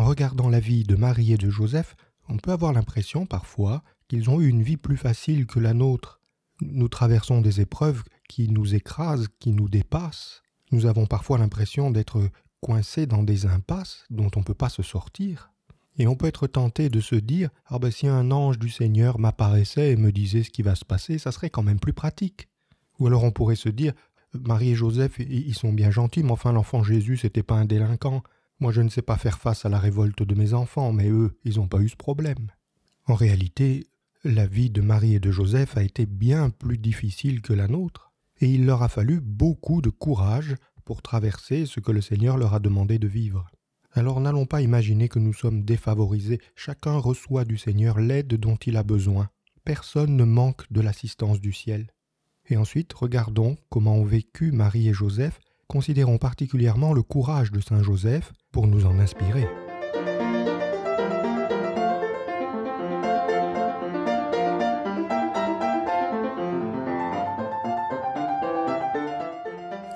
En regardant la vie de Marie et de Joseph, on peut avoir l'impression parfois qu'ils ont eu une vie plus facile que la nôtre. Nous traversons des épreuves qui nous écrasent, qui nous dépassent. Nous avons parfois l'impression d'être coincés dans des impasses dont on ne peut pas se sortir. Et on peut être tenté de se dire Ah ben si un ange du Seigneur m'apparaissait et me disait ce qui va se passer, ça serait quand même plus pratique. Ou alors on pourrait se dire Marie et Joseph, ils sont bien gentils, mais enfin l'enfant Jésus, c'était pas un délinquant. Moi je ne sais pas faire face à la révolte de mes enfants, mais eux, ils n'ont pas eu ce problème. En réalité, la vie de Marie et de Joseph a été bien plus difficile que la nôtre, et il leur a fallu beaucoup de courage pour traverser ce que le Seigneur leur a demandé de vivre. Alors n'allons pas imaginer que nous sommes défavorisés, chacun reçoit du Seigneur l'aide dont il a besoin. Personne ne manque de l'assistance du ciel. Et ensuite, regardons comment ont vécu Marie et Joseph considérons particulièrement le courage de Saint Joseph pour nous en inspirer.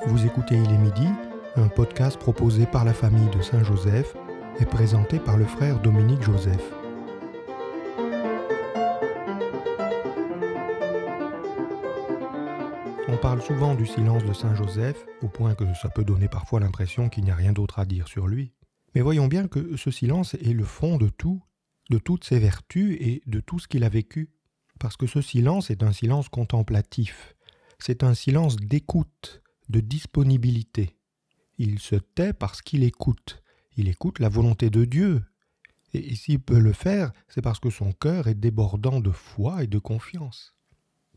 Vous écoutez Il est midi, un podcast proposé par la famille de Saint Joseph et présenté par le frère Dominique Joseph. On parle souvent du silence de Saint Joseph, au point que ça peut donner parfois l'impression qu'il n'y a rien d'autre à dire sur lui. Mais voyons bien que ce silence est le fond de tout, de toutes ses vertus et de tout ce qu'il a vécu. Parce que ce silence est un silence contemplatif, c'est un silence d'écoute, de disponibilité. Il se tait parce qu'il écoute, il écoute la volonté de Dieu. Et s'il peut le faire, c'est parce que son cœur est débordant de foi et de confiance.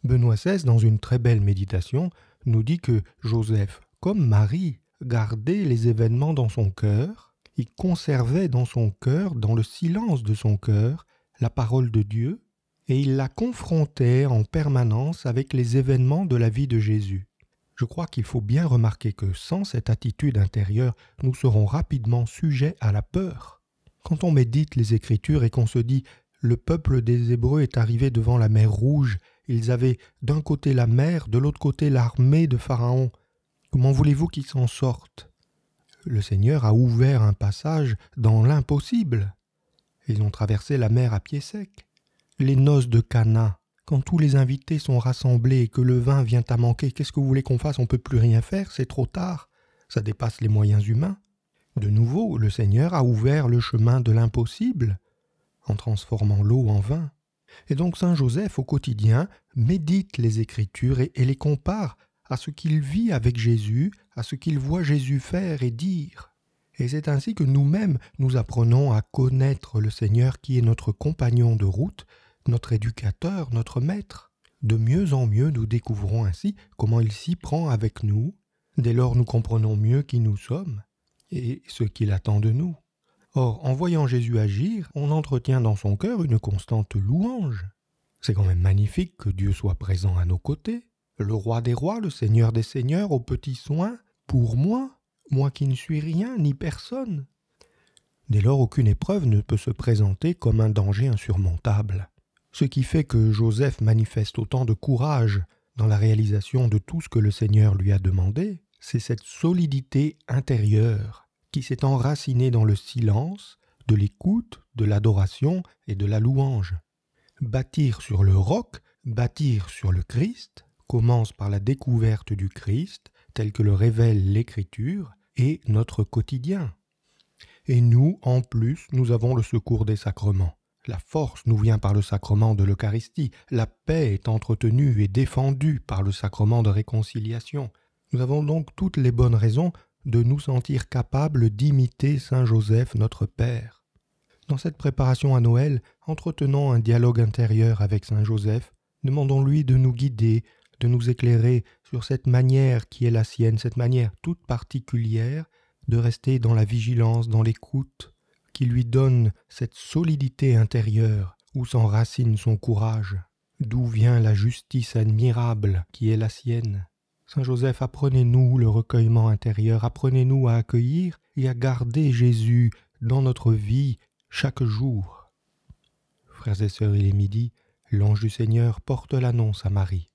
Benoît XVI, dans une très belle méditation, nous dit que Joseph, comme Marie, gardait les événements dans son cœur, il conservait dans son cœur, dans le silence de son cœur, la parole de Dieu, et il la confrontait en permanence avec les événements de la vie de Jésus. Je crois qu'il faut bien remarquer que sans cette attitude intérieure, nous serons rapidement sujets à la peur. Quand on médite les Écritures et qu'on se dit Le peuple des Hébreux est arrivé devant la mer Rouge ils avaient d'un côté la mer, de l'autre côté l'armée de Pharaon. Comment voulez-vous qu'ils s'en sortent Le Seigneur a ouvert un passage dans l'impossible. Ils ont traversé la mer à pied sec. Les noces de Cana, quand tous les invités sont rassemblés et que le vin vient à manquer, qu'est-ce que vous voulez qu'on fasse On ne peut plus rien faire, c'est trop tard. Ça dépasse les moyens humains. De nouveau, le Seigneur a ouvert le chemin de l'impossible en transformant l'eau en vin. Et donc Saint Joseph, au quotidien, médite les Écritures et, les compare à ce qu'il vit avec Jésus, à ce qu'il voit Jésus faire et dire. Et c'est ainsi que nous-mêmes nous apprenons à connaître le Seigneur qui est notre compagnon de route, notre éducateur, notre maître. De mieux en mieux nous découvrons ainsi comment il s'y prend avec nous, dès lors nous comprenons mieux qui nous sommes et ce qu'il attend de nous. Or, en voyant Jésus agir, on entretient dans son cœur une constante louange. C'est quand même magnifique que Dieu soit présent à nos côtés, le roi des rois, le seigneur des seigneurs, aux petits soins, pour moi, moi qui ne suis rien ni personne. Dès lors, aucune épreuve ne peut se présenter comme un danger insurmontable, ce qui fait que Joseph manifeste autant de courage dans la réalisation de tout ce que le Seigneur lui a demandé, c'est cette solidité intérieure qui s'est enraciné dans le silence, de l'écoute, de l'adoration et de la louange. Bâtir sur le roc, bâtir sur le Christ, commence par la découverte du Christ tel que le révèle l'Écriture et notre quotidien. Et nous, en plus, nous avons le secours des sacrements. La force nous vient par le sacrement de l'Eucharistie, la paix est entretenue et défendue par le sacrement de réconciliation. Nous avons donc toutes les bonnes raisons de nous sentir capables d'imiter Saint Joseph notre Père. Dans cette préparation à Noël, entretenons un dialogue intérieur avec Saint Joseph, demandons-lui de nous guider, de nous éclairer sur cette manière qui est la sienne, cette manière toute particulière de rester dans la vigilance, dans l'écoute, qui lui donne cette solidité intérieure où s'enracine son courage, d'où vient la justice admirable qui est la sienne. Saint Joseph, apprenez-nous le recueillement intérieur, apprenez-nous à accueillir et à garder Jésus dans notre vie chaque jour. Frères et sœurs, il est midi, l'ange du Seigneur porte l'annonce à Marie.